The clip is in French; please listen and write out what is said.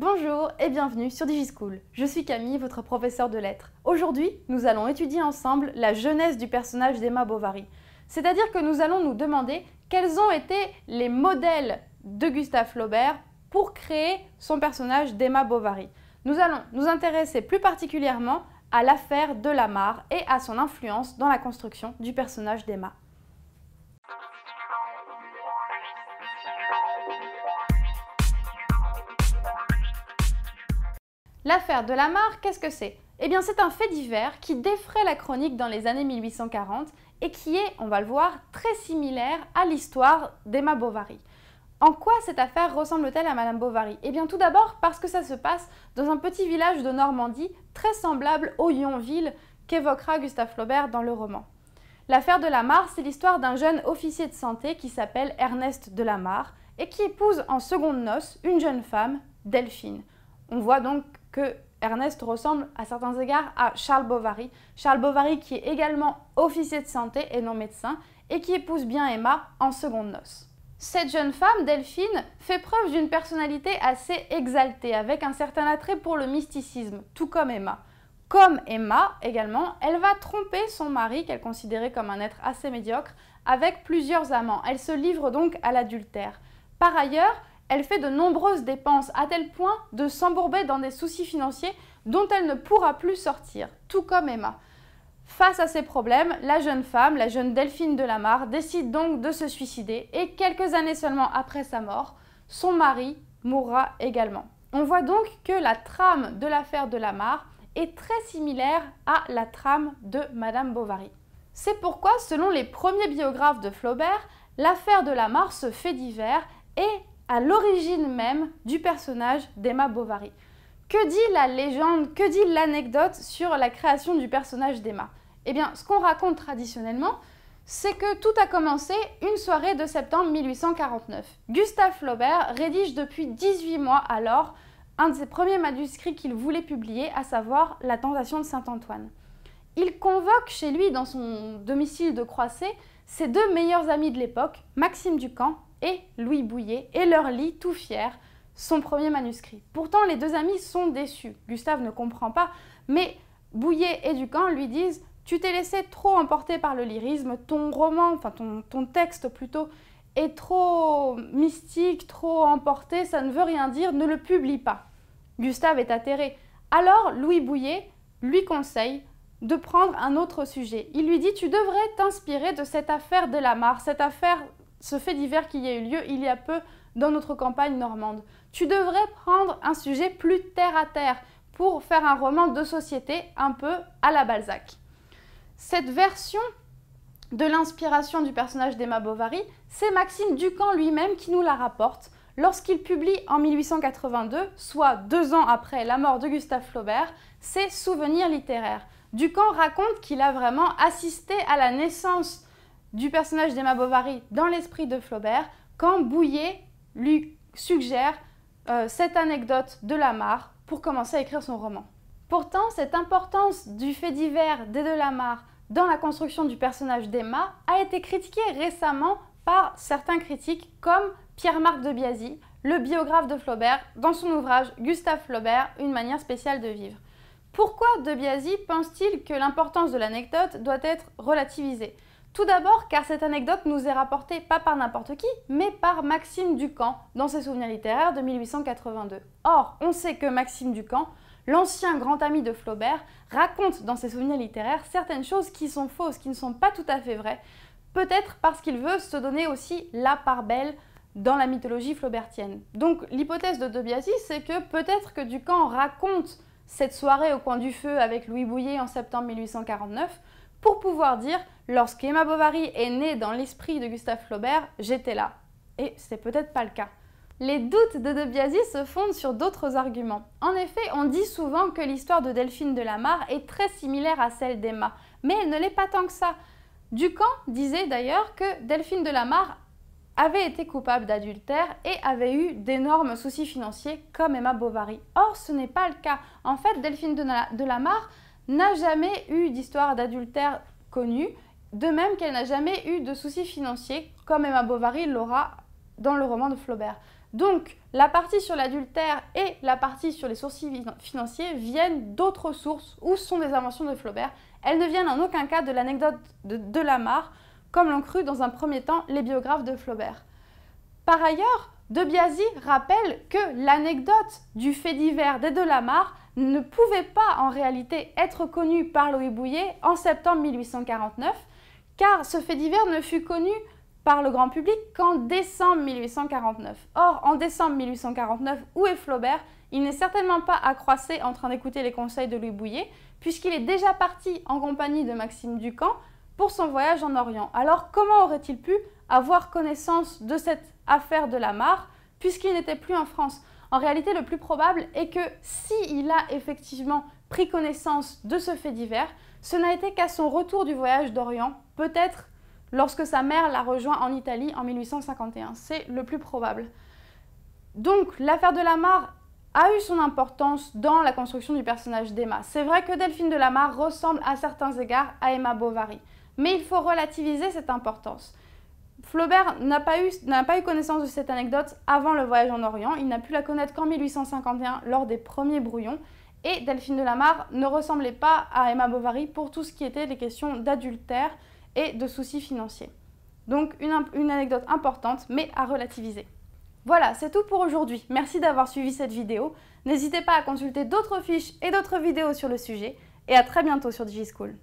Bonjour et bienvenue sur DigiSchool. Je suis Camille, votre professeur de lettres. Aujourd'hui, nous allons étudier ensemble la jeunesse du personnage d'Emma Bovary. C'est-à-dire que nous allons nous demander quels ont été les modèles de Gustave Flaubert pour créer son personnage d'Emma Bovary. Nous allons nous intéresser plus particulièrement à l'affaire de Lamar et à son influence dans la construction du personnage d'Emma. L'affaire de Lamar, qu'est-ce que c'est Eh bien, c'est un fait divers qui défraie la chronique dans les années 1840 et qui est, on va le voir, très similaire à l'histoire d'Emma Bovary. En quoi cette affaire ressemble-t-elle à Madame Bovary Eh bien tout d'abord parce que ça se passe dans un petit village de Normandie très semblable au Yonville qu'évoquera Gustave Flaubert dans le roman. L'affaire de Lamar, c'est l'histoire d'un jeune officier de santé qui s'appelle Ernest de Lamar et qui épouse en seconde noce une jeune femme, Delphine. On voit donc Ernest ressemble à certains égards à Charles Bovary. Charles Bovary qui est également officier de santé et non médecin et qui épouse bien Emma en seconde noce. Cette jeune femme, Delphine, fait preuve d'une personnalité assez exaltée, avec un certain attrait pour le mysticisme, tout comme Emma. Comme Emma également, elle va tromper son mari, qu'elle considérait comme un être assez médiocre, avec plusieurs amants. Elle se livre donc à l'adultère. Par ailleurs, elle fait de nombreuses dépenses à tel point de s'embourber dans des soucis financiers dont elle ne pourra plus sortir, tout comme Emma. Face à ces problèmes, la jeune femme, la jeune Delphine de Lamar, décide donc de se suicider et quelques années seulement après sa mort, son mari mourra également. On voit donc que la trame de l'affaire de Lamar est très similaire à la trame de Madame Bovary. C'est pourquoi, selon les premiers biographes de Flaubert, l'affaire de Lamar se fait divers et à l'origine même du personnage d'Emma Bovary. Que dit la légende, que dit l'anecdote sur la création du personnage d'Emma Eh bien, ce qu'on raconte traditionnellement, c'est que tout a commencé une soirée de septembre 1849. Gustave Flaubert rédige depuis 18 mois alors un de ses premiers manuscrits qu'il voulait publier, à savoir La Tentation de Saint-Antoine. Il convoque chez lui, dans son domicile de Croisset, ses deux meilleurs amis de l'époque, Maxime Ducamp et Louis Bouillet et leur lit tout fier son premier manuscrit. Pourtant, les deux amis sont déçus. Gustave ne comprend pas, mais Bouillet et Ducamp lui disent Tu t'es laissé trop emporter par le lyrisme, ton roman, enfin ton, texte plutôt, est trop mystique, trop emporté, ça ne veut rien dire, ne le publie pas. Gustave est atterré. Alors, Louis Bouillet lui conseille de prendre un autre sujet. Il lui dit Tu devrais t'inspirer de cette affaire de Lamar, cette affaire ce fait divers qui a eu lieu il y a peu dans notre campagne normande. Tu devrais prendre un sujet plus terre à terre pour faire un roman de société un peu à la Balzac. Cette version de l'inspiration du personnage d'Emma Bovary, c'est Maxime Ducamp lui-même qui nous la rapporte lorsqu'il publie en 1882, soit deux ans après la mort de Gustave Flaubert, ses souvenirs littéraires. Ducamp raconte qu'il a vraiment assisté à la naissance du personnage d'Emma Bovary dans l'esprit de Flaubert quand Bouillet lui suggère euh, cette anecdote de Lamarre pour commencer à écrire son roman. Pourtant, cette importance du fait divers des de Lamarre dans la construction du personnage d'Emma a été critiquée récemment par certains critiques comme Pierre-Marc de Biasi, le biographe de Flaubert, dans son ouvrage Gustave Flaubert, Une manière spéciale de vivre. Pourquoi de Biasi pense-t-il que l'importance de l'anecdote doit être relativisée tout d'abord car cette anecdote nous est rapportée pas par n'importe qui, mais par Maxime Ducamp dans ses souvenirs littéraires de 1882. Or, on sait que Maxime Ducamp, l'ancien grand ami de Flaubert, raconte dans ses souvenirs littéraires certaines choses qui sont fausses, qui ne sont pas tout à fait vraies, peut-être parce qu'il veut se donner aussi la part belle dans la mythologie flaubertienne. Donc l'hypothèse de Debiasi, c'est que peut-être que Ducamp raconte cette soirée au coin du feu avec Louis Bouillet en septembre 1849 pour pouvoir dire lorsque Emma Bovary est née dans l'esprit de Gustave Flaubert, j'étais là. Et c'est peut-être pas le cas. Les doutes de De Biasi se fondent sur d'autres arguments. En effet, on dit souvent que l'histoire de Delphine de Lamar est très similaire à celle d'Emma, mais elle ne l'est pas tant que ça. Ducamp disait d'ailleurs que Delphine de Lamar avait été coupable d'adultère et avait eu d'énormes soucis financiers comme Emma Bovary. Or, ce n'est pas le cas. En fait, Delphine de, Lamar n'a jamais eu d'histoire d'adultère connue, de même qu'elle n'a jamais eu de soucis financiers, comme Emma Bovary l'aura dans le roman de Flaubert. Donc, la partie sur l'adultère et la partie sur les soucis financiers viennent d'autres sources ou sont des inventions de Flaubert. Elles ne viennent en aucun cas de l'anecdote de, Delamare, comme l'ont cru dans un premier temps les biographes de Flaubert. Par ailleurs, de Biasi rappelle que l'anecdote du fait divers des Delamare ne pouvait pas en réalité être connu par Louis Bouillet en septembre 1849, car ce fait divers ne fut connu par le grand public qu'en décembre 1849. Or, en décembre 1849, où est Flaubert Il n'est certainement pas à en train d'écouter les conseils de Louis Bouillet, puisqu'il est déjà parti en compagnie de Maxime Ducamp pour son voyage en Orient. Alors, comment aurait-il pu avoir connaissance de cette affaire de la mare, puisqu'il n'était plus en France en réalité, le plus probable est que s'il il a effectivement pris connaissance de ce fait divers, ce n'a été qu'à son retour du voyage d'Orient, peut-être lorsque sa mère l'a rejoint en Italie en 1851. C'est le plus probable. Donc, l'affaire de Lamar a eu son importance dans la construction du personnage d'Emma. C'est vrai que Delphine de Lamar ressemble à certains égards à Emma Bovary, mais il faut relativiser cette importance. Flaubert n'a pas, eu, connaissance de cette anecdote avant le voyage en Orient, il n'a pu la connaître qu'en 1851 lors des premiers brouillons, et Delphine de Lamarre ne ressemblait pas à Emma Bovary pour tout ce qui était les questions d'adultère et de soucis financiers. Donc une, une, anecdote importante, mais à relativiser. Voilà, c'est tout pour aujourd'hui. Merci d'avoir suivi cette vidéo. N'hésitez pas à consulter d'autres fiches et d'autres vidéos sur le sujet, et à très bientôt sur DigiSchool.